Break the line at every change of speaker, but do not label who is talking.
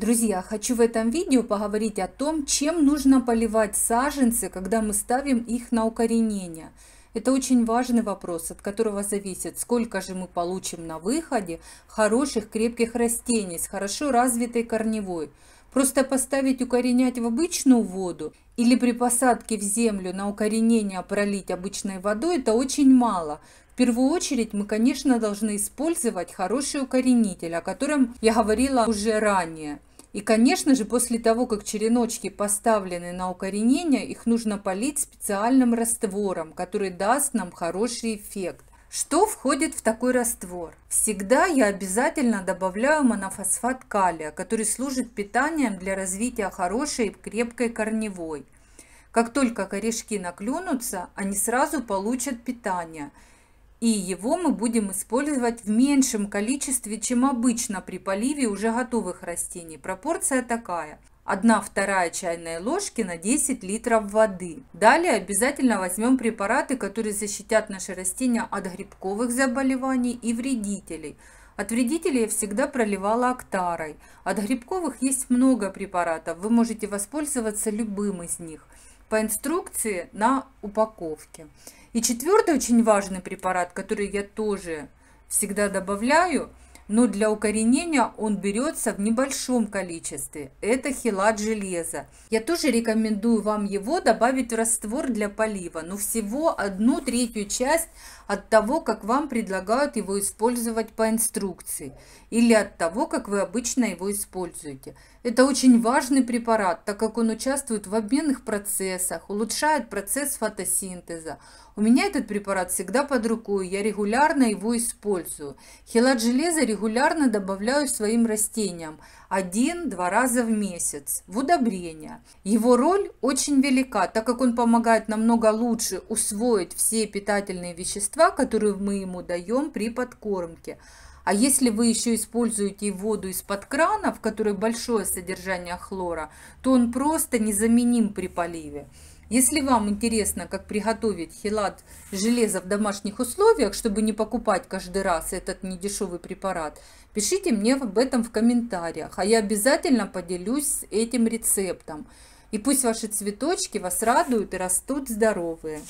Друзья, хочу в этом видео поговорить о том, чем нужно поливать саженцы, когда мы ставим их на укоренение. Это очень важный вопрос, от которого зависит, сколько же мы получим на выходе хороших крепких растений с хорошо развитой корневой. Просто поставить укоренять в обычную воду или при посадке в землю на укоренение пролить обычной водой – это очень мало. В первую очередь мы, конечно, должны использовать хороший укоренитель, о котором я говорила уже ранее. И, конечно же, после того, как череночки поставлены на укоренение, их нужно полить специальным раствором, который даст нам хороший эффект. Что входит в такой раствор? Всегда я обязательно добавляю монофосфат калия, который служит питанием для развития хорошей и крепкой корневой. Как только корешки наклюнутся, они сразу получат питание – и его мы будем использовать в меньшем количестве, чем обычно при поливе уже готовых растений. Пропорция такая. 1 вторая чайной ложки на 10 литров воды. Далее обязательно возьмем препараты, которые защитят наши растения от грибковых заболеваний и вредителей. От вредителей я всегда проливала актарой. От грибковых есть много препаратов, вы можете воспользоваться любым из них по инструкции на упаковке. И четвертый очень важный препарат, который я тоже всегда добавляю, но для укоренения он берется в небольшом количестве. Это хилат железа. Я тоже рекомендую вам его добавить в раствор для полива, но ну, всего одну третью часть от того, как вам предлагают его использовать по инструкции или от того, как вы обычно его используете. Это очень важный препарат, так как он участвует в обменных процессах, улучшает процесс фотосинтеза. У меня этот препарат всегда под рукой, я регулярно его использую. Хилат железа регулярно регулярно добавляю своим растениям один-два раза в месяц в удобрения. Его роль очень велика, так как он помогает намного лучше усвоить все питательные вещества, которые мы ему даем при подкормке. А если вы еще используете воду из-под крана, в которой большое содержание хлора, то он просто незаменим при поливе. Если вам интересно, как приготовить хилат железа в домашних условиях, чтобы не покупать каждый раз этот недешевый препарат, пишите мне об этом в комментариях, а я обязательно поделюсь этим рецептом. И пусть ваши цветочки вас радуют и растут здоровые.